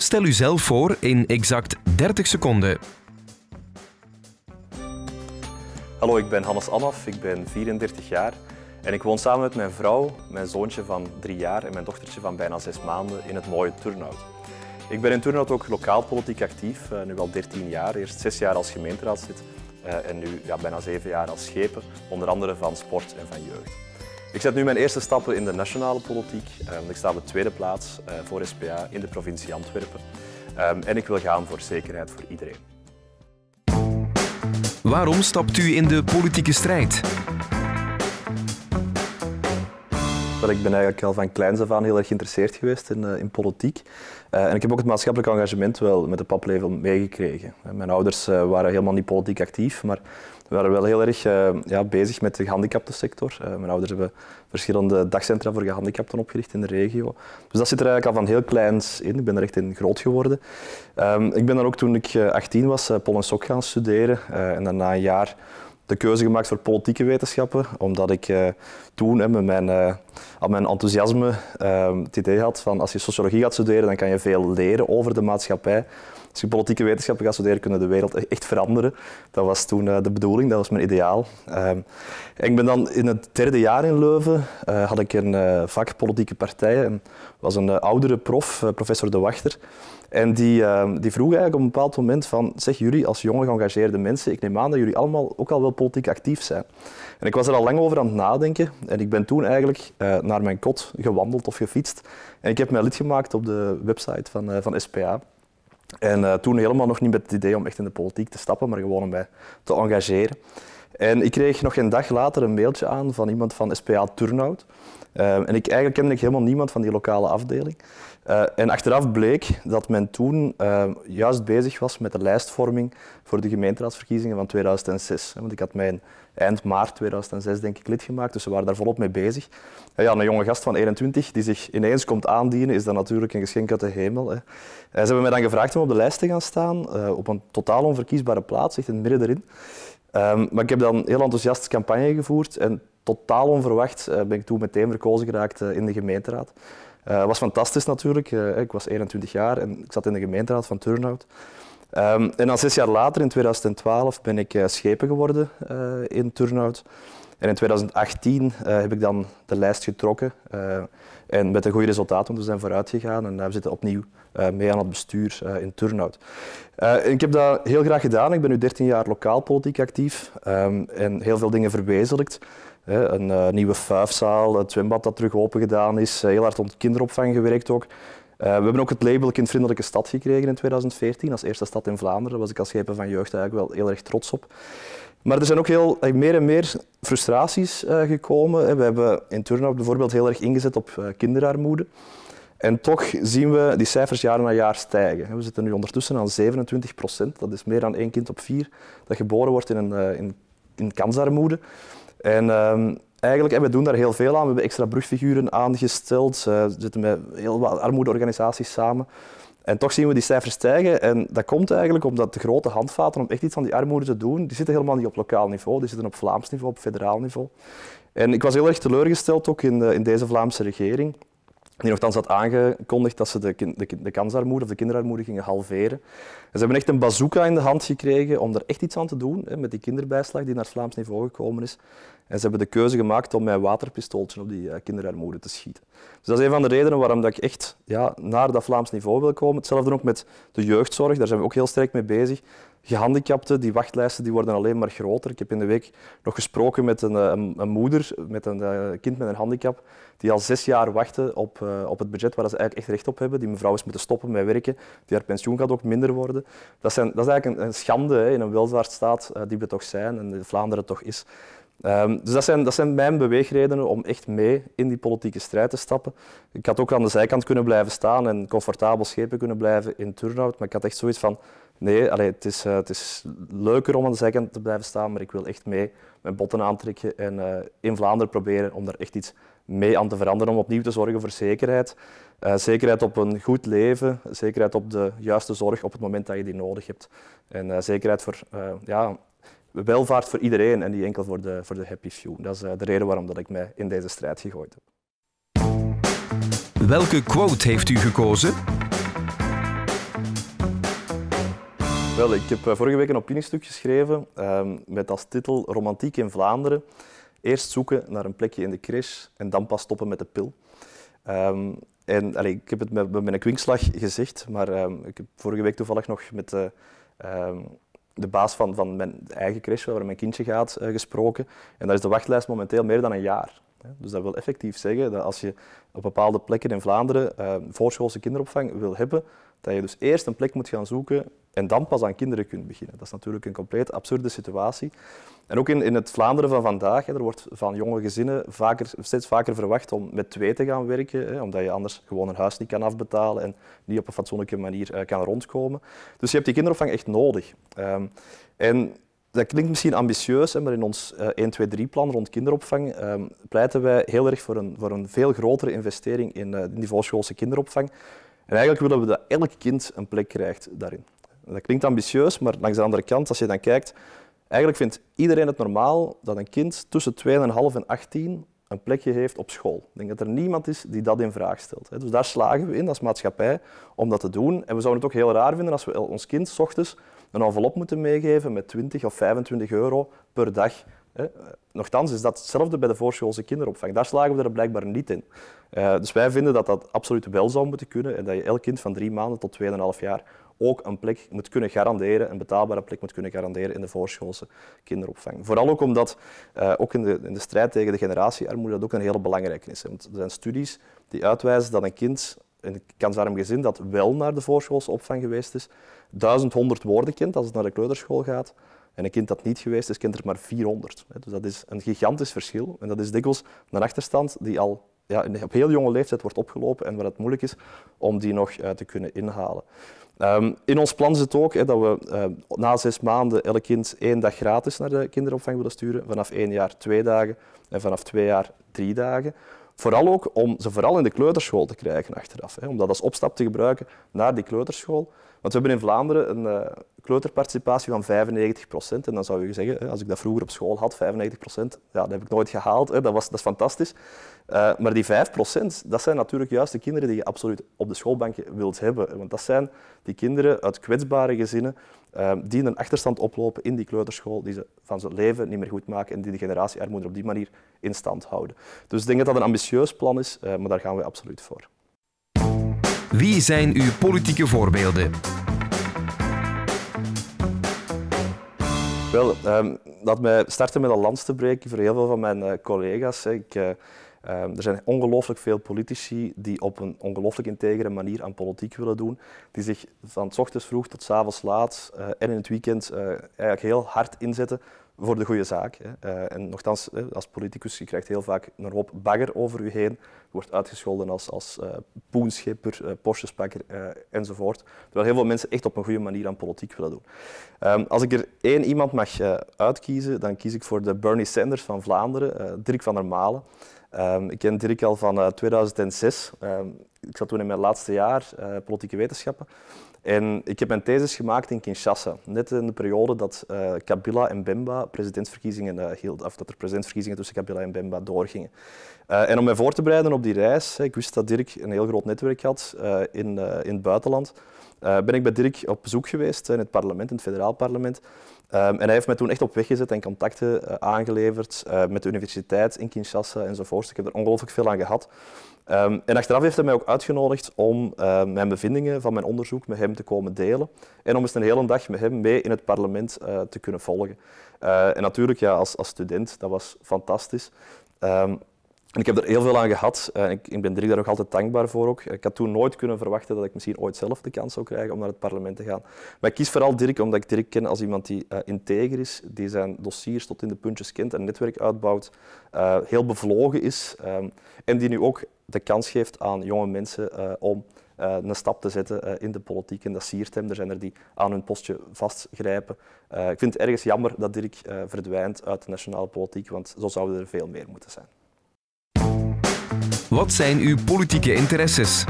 Stel u zelf voor in exact 30 seconden. Hallo, ik ben Hannes Annaf, ik ben 34 jaar en ik woon samen met mijn vrouw, mijn zoontje van 3 jaar en mijn dochtertje van bijna 6 maanden in het mooie Turnhout. Ik ben in Turnhout ook lokaal politiek actief, eh, nu al 13 jaar, eerst 6 jaar als gemeenteraadslid eh, en nu ja, bijna 7 jaar als schepen, onder andere van sport en van jeugd. Ik zet nu mijn eerste stappen in de nationale politiek. Ehm, ik sta op de tweede plaats eh, voor SPA in de provincie Antwerpen. Ehm, en ik wil gaan voor zekerheid voor iedereen. Waarom stapt u in de politieke strijd? Ik ben eigenlijk al van kleins af aan heel erg geïnteresseerd geweest in, eh, in politiek. Eh, en ik heb ook het maatschappelijk engagement wel met de paplevel meegekregen. Mijn ouders waren helemaal niet politiek actief, maar we waren wel heel erg eh, ja, bezig met de gehandicaptensector. Uh, eh, mijn ouders hebben verschillende dagcentra voor gehandicapten opgericht in de regio. Dus dat zit er eigenlijk al van heel kleins in. Ik ben er echt in groot geworden. Ehm, ik ben dan ook toen ik 18 eh, was Pol en Sok gaan studeren en daarna een jaar de keuze gemaakt voor politieke wetenschappen, omdat ik toen met mijn, uh, al mijn enthousiasme ehm, het idee had van als je sociologie gaat studeren, dan kan je veel leren over de maatschappij je politieke wetenschappen gaan studeren, kunnen de wereld e-, echt veranderen. Dat was toen eh, de bedoeling, dat was mijn ideaal. Ehm, ik ben dan in het derde jaar in Leuven, eh, had ik een eh, vak politieke partijen. was een oudere prof, professor De Wachter. En die, ehm, die vroeg eigenlijk op een bepaald moment van, zeg jullie als jonge geëngageerde mensen, ik neem aan dat jullie allemaal ook al wel politiek actief zijn. En ik was er al lang over aan het nadenken en ik ben toen eigenlijk naar mijn kot gewandeld of gefietst. En ik heb mij lid gemaakt op de website van, van SPA. En eh, toen helemaal nog niet met het idee om echt in de politiek te stappen, maar gewoon om mij te engageren. En ik kreeg nog een dag later een mailtje aan van iemand van SPA Turnout. Ehm, en ik, eigenlijk kende ik helemaal niemand van die lokale afdeling. Eh, en achteraf bleek dat men toen ehm, juist bezig was met de lijstvorming voor de gemeenteraadsverkiezingen van 2006. Want ik had mijn eind maart 2006 denk ik lid gemaakt, dus we waren daar volop mee bezig. En ja, een jonge gast van 21 die zich ineens komt aandienen, is dan natuurlijk een geschenk uit de hemel. Hè. ze hebben mij dan gevraagd om op de lijst te gaan staan, eh, op een totaal onverkiesbare plaats, echt in het midden erin. Ehm, maar ik heb dan heel enthousiast campagne gevoerd en totaal onverwacht eh, ben ik toen meteen verkozen geraakt eh, in de gemeenteraad. Eh, het was fantastisch natuurlijk. ik was 21 jaar en ik zat in de gemeenteraad van Turnhout. Ehm, en dan zes jaar later, in 2012, ben ik schepen geworden in Turnhout. En in 2018 eh, heb ik dan de lijst getrokken. Eh, en met een goed resultaat, want we zijn vooruit gegaan en eh, we zitten opnieuw mee aan het bestuur in Turnhout. ik heb dat heel graag gedaan. Ik ben nu 13 jaar lokaal politiek actief ehm, en heel veel dingen verwezenlijkt. een nieuwe fuifzaal, het zwembad dat terug open gedaan is, heel hard rond kinderopvang gewerkt ook. Eh, we hebben ook het label Kindvriendelijke Stad gekregen in 2014, als eerste stad in Vlaanderen. Daar was ik als schepen van jeugd eigenlijk wel heel erg trots op. Maar er zijn ook heel, eh, meer en meer frustraties eh, gekomen. We hebben in Turnhout bijvoorbeeld heel erg ingezet op kinderarmoede. En toch zien we die cijfers jaar na jaar stijgen. We zitten nu ondertussen aan 27 procent. Dat is meer dan één kind op vier dat geboren wordt in, een, in, in kansarmoede. En ehm, eigenlijk, en we doen daar heel veel aan. We hebben extra brugfiguren aangesteld. We zitten met heel wat armoedeorganisaties samen. En toch zien we die cijfers stijgen. En dat komt eigenlijk omdat de grote handvaten om echt iets aan die armoede te doen, die zitten helemaal niet op lokaal niveau. Die zitten op Vlaams niveau, op federaal niveau. En ik was heel erg teleurgesteld ook in, de, eh, in deze Vlaamse regering. Die nogthans had aangekondigd dat ze de, de, de kansarmoede of de kinderarmoede gingen halveren. ze hebben echt een bazooka in de hand gekregen om er echt iets aan te doen, hè, met die kinderbijslag die naar het Vlaams niveau gekomen is. En ze hebben de keuze gemaakt om mijn waterpistooltje op die eh, kinderarmoede te schieten. Dus dat is een van de redenen waarom dat ik echt ja, naar dat Vlaams niveau wil komen. Hetzelfde ook met de jeugdzorg, daar zijn we ook heel sterk mee bezig. Gehandicapten, die wachtlijsten die worden alleen maar groter. Ik heb in de week nog gesproken met een, eh, een, moeder met een eh, kind met een handicap, die al zes jaar wachtte op, op het budget waar ze eigenlijk echt recht op hebben. Die mevrouw is moeten stoppen met werken, die haar pensioen gaat ook minder worden. Dat, zijn, dat is eigenlijk een, schande hè, in een welvaartsstaat die we toch zijn en in Vlaanderen toch is. Ehm, dus dat zijn, dat zijn mijn beweegredenen om echt mee in die politieke strijd te stappen. Ik had ook aan de zijkant kunnen blijven staan en comfortabel schepen kunnen blijven in turnout, maar ik had echt zoiets van, nee, allee, het, is, eh, het is leuker om aan de zijkant te blijven staan, maar ik wil echt mee mijn botten aantrekken en eh, in Vlaanderen proberen om daar echt iets mee aan te veranderen, om opnieuw te zorgen voor zekerheid. Eh, zekerheid op een goed leven, zekerheid op de juiste zorg op het moment dat je die nodig hebt. En zekerheid voor ja, welvaart voor iedereen en niet enkel voor de, voor de happy few. Dat is eh, de reden waarom dat ik mij in deze strijd gegooid heb. Welke quote heeft u gekozen? Wel, ik heb eh, vorige week een opiniestuk geschreven ehm, met als titel Romantiek in Vlaanderen. Eerst zoeken naar een plekje in de crash en dan pas stoppen met de pil. Ehm, en, allee, ik heb het met, met mijn kwinkslag gezegd, maar ehm, ik heb vorige week toevallig nog met de eh, de baas van, van mijn eigen crash, waar mijn kindje gaat, eh, gesproken. En daar is de wachtlijst momenteel meer dan een jaar. Dus dat wil effectief zeggen dat als je op bepaalde plekken in Vlaanderen uh, voorschoolse kinderopvang wil hebben, dat je dus eerst een plek moet gaan zoeken en dan pas aan kinderen kunt beginnen. Dat is natuurlijk een compleet absurde situatie. En ook in, in het Vlaanderen van vandaag, hè, er wordt van jonge gezinnen vaker, steeds vaker verwacht om met twee te gaan werken, hè, omdat je anders gewoon een huis niet kan afbetalen en niet op een fatsoenlijke manier eh, kan rondkomen. Dus je hebt die kinderopvang echt nodig. Ehm, en dat klinkt misschien ambitieus, maar in ons 1-2-3-plan eh, rond kinderopvang ehm, pleiten wij heel erg voor een, voor een veel grotere investering in eh, volschoolse kinderopvang. En eigenlijk willen we dat elk kind een plek krijgt daarin. Dat klinkt ambitieus, maar langs de andere kant, als je dan kijkt, eigenlijk vindt iedereen het normaal dat een kind tussen 2,5 en 18 een plekje heeft op school. Ik denk dat er niemand is die dat in vraag stelt. Dus daar slagen we in als maatschappij om dat te doen. En we zouden het ook heel raar vinden als we ons kind s ochtends een envelop moeten meegeven met 20 of 25 euro per dag. Nochtans is dat hetzelfde bij de voorschoolse kinderopvang. Daar slagen we er blijkbaar niet in. Eh, dus wij vinden dat dat absoluut wel zou moeten kunnen en dat je elk kind van drie maanden tot 2,5 jaar ook een plek moet kunnen garanderen, een betaalbare plek moet kunnen garanderen in de voorschoolse kinderopvang. Vooral ook omdat, eh, ook in de, in de, strijd tegen de generatiearmoede, dat ook een hele belangrijke is. Want er zijn studies die uitwijzen dat een kind een kansarm dat wel naar de voorschoolse opvang geweest is, 1100 woorden kent als het naar de kleuterschool gaat. En een kind dat niet geweest is, kent er maar 400. Dus dat is een gigantisch verschil. En dat is dikwijls een achterstand die al ja, op heel jonge leeftijd wordt opgelopen en waar het moeilijk is om die nog eh, te kunnen inhalen. Ehm, in ons plan zit ook dat we eh, na zes maanden elk kind één dag gratis naar de kinderopvang willen sturen. Vanaf één jaar twee dagen en vanaf twee jaar drie dagen. Vooral ook om ze vooral in de kleuterschool te krijgen achteraf. Hè, om dat als opstap te gebruiken naar die kleuterschool. Want we hebben in Vlaanderen een kleuterparticipatie eh, van 95%. En dan zou je zeggen, als ik dat vroeger op school had, 95%, ja, dat heb ik nooit gehaald. Hè. Dat, was, dat is fantastisch. Eh, maar die 5%, dat zijn natuurlijk juist de kinderen die je absoluut op de schoolbanken wilt hebben. Want dat zijn die kinderen uit kwetsbare gezinnen uh, die een achterstand oplopen in die kleuterschool, die ze van zijn leven niet meer goed maken en die de armoede op die manier in stand houden. Dus ik denk dat dat een ambitieus plan is, maar daar gaan we absoluut voor. Wie zijn uw politieke voorbeelden? Wel, um, laat mij starten met een lans te breken voor heel veel van mijn eh, collega's. Ik, eh, ehm, er zijn ongelooflijk veel politici die op een ongelooflijk integere manier aan politiek willen doen. Die zich van s ochtends vroeg tot s avonds laat eh, en in het weekend eigenlijk heel hard inzetten voor de goede zaak. Hè. Eh, en nogthans, eh, als politicus, je krijgt heel vaak een hoop bagger over je heen. Je wordt uitgescholden als, als uh, poenschipper, postjespakker enzovoort. Terwijl heel veel mensen echt op een goede manier aan politiek willen doen. Ehm, als ik er één iemand mag uitkiezen, dan kies ik voor de Bernie Sanders van Vlaanderen, Dirk van der Malen. Ehm, ik ken Dirk al van 2006. Ehm, ik zat toen in mijn laatste jaar politieke wetenschappen. En ik heb mijn thesis gemaakt in Kinshasa, net in de periode dat eh, Kabila en Bemba presidentsverkiezingen uh, eh, hielden, of dat er presidentsverkiezingen tussen Kabila en Bemba doorgingen. Eh, en om mij voor te bereiden op die reis, ik wist dat Dirk een heel groot netwerk had in, in het buitenland, ben ik bij Dirk op bezoek geweest in het parlement, in het federaal parlement. Ehm, en hij heeft mij toen echt op weg gezet en contacten eh, aangeleverd eh, met de universiteit in Kinshasa enzovoort. Ik heb er ongelooflijk veel aan gehad. Ehm, en achteraf heeft hij mij ook uitgenodigd om eh, mijn bevindingen van mijn onderzoek met hem te komen delen. En om eens een hele dag met hem mee in het parlement te kunnen volgen. en natuurlijk, ja, als, als student, dat was fantastisch. Ehm, en ik heb er heel veel aan gehad. Eh, en ik, ik ben Dirk daar ook altijd dankbaar voor. Ook. Ik had toen nooit kunnen verwachten dat ik misschien ooit zelf de kans zou krijgen om naar het parlement te gaan. Maar ik kies vooral Dirk omdat ik Dirk ken als iemand die uh, integer is, die zijn dossiers tot in de puntjes kent, en netwerk uitbouwt, eh, heel bevlogen is ehm, en die nu ook de kans geeft aan jonge mensen om een stap te zetten in de politiek. En dat siert hem. Er zijn er die aan hun postje vastgrijpen. ik vind het ergens jammer dat Dirk verdwijnt uit de nationale politiek, want zo zouden er veel meer moeten zijn. Wat zijn uw politieke interesses?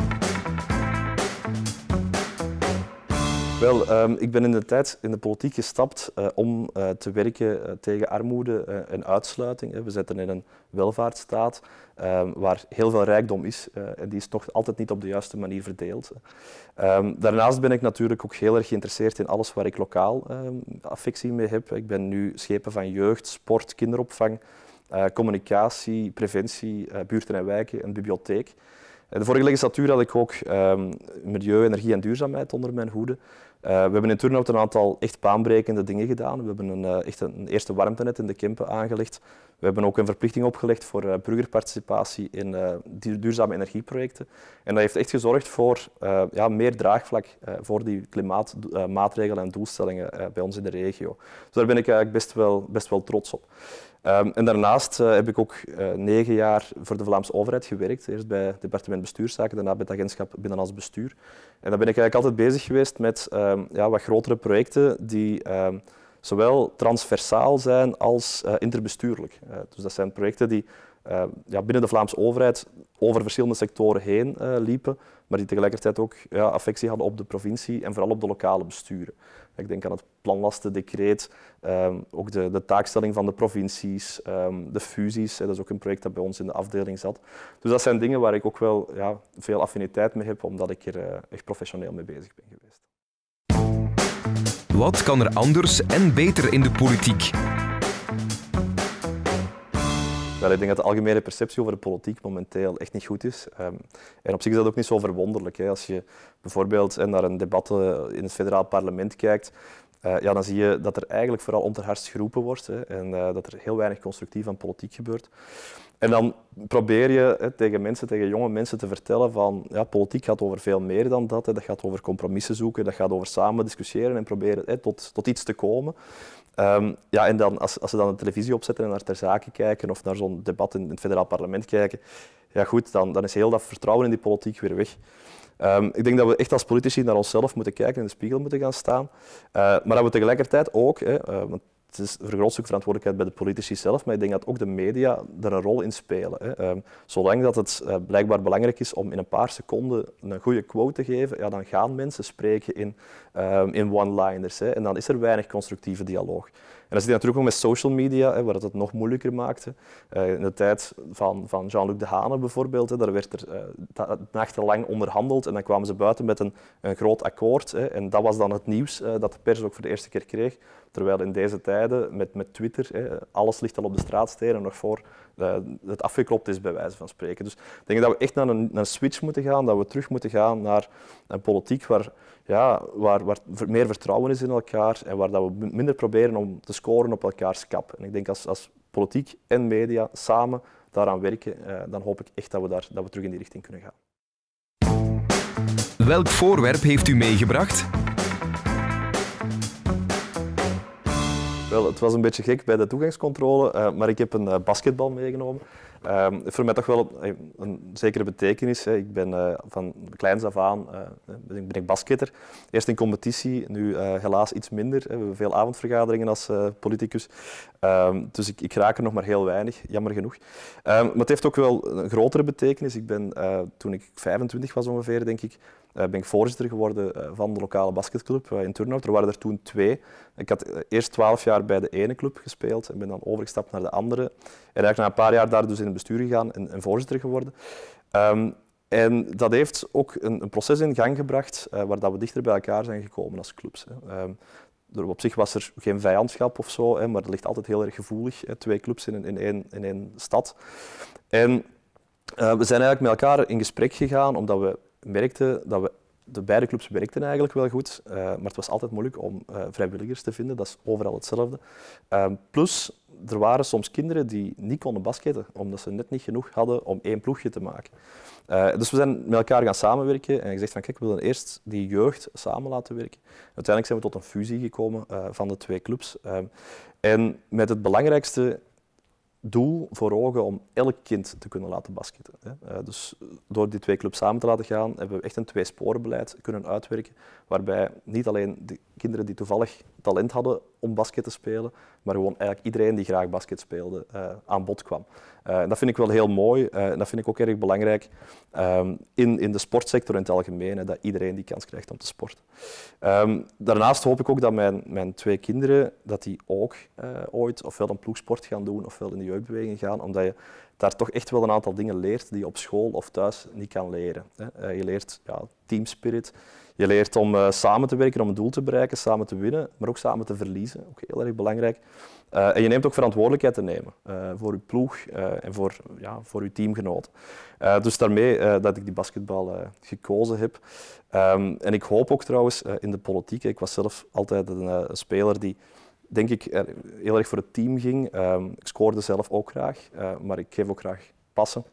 Wel, ehm, ik ben in de tijd in de politiek gestapt eh, om eh, te werken eh, tegen armoede en uitsluiting. We zitten in een welvaartsstaat ehm, waar heel veel rijkdom is en die is toch altijd niet op de juiste manier verdeeld. Ehm, daarnaast ben ik natuurlijk ook heel erg geïnteresseerd in alles waar ik lokaal affectie mee heb. Ik ben nu schepen van jeugd, sport, kinderopvang. Eh, communicatie, preventie, eh, buurten en wijken, een bibliotheek. Eh, de vorige legislatuur had ik ook ehm, milieu, energie en duurzaamheid onder mijn hoede. we hebben in Turnhout een aantal echt baanbrekende dingen gedaan. We hebben een, echt een eerste warmtenet in de Kempen aangelegd. We hebben ook een verplichting opgelegd voor burgerparticipatie in duurzame energieprojecten. En dat heeft echt gezorgd voor ja, meer draagvlak voor die klimaatmaatregelen en doelstellingen bij ons in de regio. Dus daar ben ik eigenlijk best wel, best wel trots op. Ehm, en daarnaast eh, heb ik ook eh, negen jaar voor de Vlaamse overheid gewerkt. Eerst bij het departement bestuurszaken, daarna bij het agentschap binnenlands bestuur. En daar ben ik eigenlijk altijd bezig geweest met ehm, ja, wat grotere projecten die ehm, zowel transversaal zijn als eh, interbestuurlijk. dus dat zijn projecten die ja, binnen de Vlaamse overheid over verschillende sectoren heen liepen, maar die tegelijkertijd ook ja, affectie hadden op de provincie en vooral op de lokale besturen. Ik denk aan het planlastendecreet, um, ehm, ook de, de, taakstelling van de provincies, ehm, de fusies. Hè, dat is ook een project dat bij ons in de afdeling zat. Dus dat zijn dingen waar ik ook wel ja, veel affiniteit mee heb, omdat ik er eh, echt professioneel mee bezig ben geweest. Wat kan er anders en beter in de politiek? Wel, ik denk dat de algemene perceptie over de politiek momenteel echt niet goed is. Ehm, en op zich is dat ook niet zo verwonderlijk. Hè. Als je bijvoorbeeld naar een debat eh, in het federaal parlement kijkt, eh, ja, dan zie je dat er eigenlijk vooral onterharst geroepen wordt hè, en eh, dat er heel weinig constructief aan politiek gebeurt. En dan probeer je hè, tegen mensen, tegen jonge mensen te vertellen van ja, politiek gaat over veel meer dan dat. Hè. Dat gaat over compromissen zoeken, dat gaat over samen discussiëren en proberen tot, tot iets te komen. Ehm, ja, en dan, als, als ze dan de televisie opzetten en naar ter zake kijken of naar zo'n debat in het federaal parlement kijken, ja goed, dan, dan is heel dat vertrouwen in die politiek weer weg. Ehm, ik denk dat we echt als politici naar onszelf moeten kijken, in de spiegel moeten gaan staan. Eh, maar dat we tegelijkertijd ook, hè, eh, want het is een verantwoordelijkheid bij de politici zelf, maar ik denk dat ook de media er een rol in spelen. Hè. Ehm, zolang dat het eh, blijkbaar belangrijk is om in een paar seconden een goede quote te geven, ja, dan gaan mensen spreken in, ehm, in one-liners. En dan is er weinig constructieve dialoog. En dat zit natuurlijk ook met social media, hè, waar het het nog moeilijker maakte. Eh, in de tijd van, van Jean-Luc Dehane bijvoorbeeld, hè, daar werd er uh, nachtenlang onderhandeld en dan kwamen ze buiten met een, een groot akkoord. Hè, en dat was dan het nieuws dat de pers ook voor de eerste keer kreeg. Terwijl in deze tijden met, met Twitter, hè, alles ligt al op de straatstenen nog voor uh, het afgeklopt is, bij wijze van spreken. Dus ik denk dat we echt naar een, naar switch moeten gaan, dat we terug moeten gaan naar een politiek waar, ja, waar, waar meer vertrouwen is in elkaar en waar dat we minder proberen om te scoren op elkaars kap. En ik denk als, als politiek en media samen daaraan werken, eh, dan hoop ik echt dat we, daar, dat we terug in die richting kunnen gaan. Welk voorwerp heeft u meegebracht? het was een beetje gek bij de toegangscontrole, eh, maar ik heb een eh, basketbal meegenomen. Uh, voor mij toch wel eh, een, zekere betekenis. Hè. Ik ben van kleins af aan ben ik basketter. Eerst in competitie, nu helaas iets minder. Hè. We hebben veel avondvergaderingen als politicus. Ehm, dus ik, ik, raak er nog maar heel weinig, jammer genoeg. Ehm, maar het heeft ook wel een grotere betekenis. Ik ben toen ik 25 was ongeveer, denk ik, eh, ben ik voorzitter geworden eh, van de lokale basketclub eh, in Turnhout. Er waren er toen twee. Ik had eerst twaalf jaar bij de ene club gespeeld en ben dan overgestapt naar de andere. En eigenlijk na een paar jaar daar dus in het bestuur gegaan en, voorzitter geworden. Ehm, en dat heeft ook een, een proces in gang gebracht waar dat we dichter bij elkaar zijn gekomen als clubs. Hè. Ehm, op zich was er geen vijandschap of zo, hè, maar dat ligt altijd heel erg gevoelig. Hè. Twee clubs in, één, in één stad. En we zijn eigenlijk met elkaar in gesprek gegaan, omdat we merkte dat we, de beide clubs werkten eigenlijk wel goed, uh, maar het was altijd moeilijk om eh, vrijwilligers te vinden. Dat is overal hetzelfde. Ehm, plus, er waren soms kinderen die niet konden basketten, omdat ze net niet genoeg hadden om één ploegje te maken. Eh, dus we zijn met elkaar gaan samenwerken en gezegd van kijk, we willen eerst die jeugd samen laten werken. Uiteindelijk zijn we tot een fusie gekomen van de twee clubs. Ehm, en met het belangrijkste doel voor ogen om elk kind te kunnen laten basketten. Eh, dus door die twee clubs samen te laten gaan, hebben we echt een tweesporenbeleid kunnen uitwerken, waarbij niet alleen de kinderen die toevallig talent hadden om basket te spelen, maar gewoon eigenlijk iedereen die graag basket speelde eh, aan bod kwam. Eh, dat vind ik wel heel mooi eh, en dat vind ik ook erg belangrijk ehm, in, in de sportsector in het algemeen, hè, dat iedereen die kans krijgt om te sporten. Ehm, daarnaast hoop ik ook dat mijn, mijn twee kinderen dat die ook ooit ofwel een ploegsport gaan doen ofwel in de jeugdbeweging gaan, omdat je daar toch echt wel een aantal dingen leert die je op school of thuis niet kan leren. Hè. je leert ja, teamspirit, je leert om eh, samen te werken, om een doel te bereiken, samen te winnen, maar ook samen te verliezen. Ook heel erg belangrijk. Eh, en je neemt ook verantwoordelijkheid te nemen eh, voor je ploeg en voor, ja, voor je teamgenoten. dus daarmee dat ik die basketbal gekozen heb. Ehm, en ik hoop ook trouwens in de politiek. Ik was zelf altijd een, speler die denk ik, heel erg voor het team ging. Ehm, ik scoorde zelf ook graag, maar ik geef ook graag passen.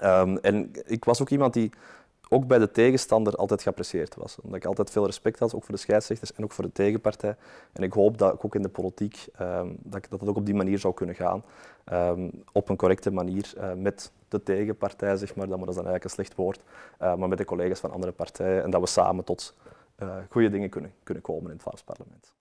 Ehm, en ik was ook iemand die ook bij de tegenstander altijd geapprecieerd was. Omdat ik altijd veel respect had, ook voor de scheidsrechters en ook voor de tegenpartij. En ik hoop dat ik ook in de politiek, ehm, dat, dat het ook op die manier zou kunnen gaan. Ehm, op een correcte manier eh, met de tegenpartij, zeg maar, maar dat is dan eigenlijk een slecht woord, eh, maar met de collega's van andere partijen. En dat we samen tot uh, goede dingen kunnen, kunnen komen in het Vlaams parlement.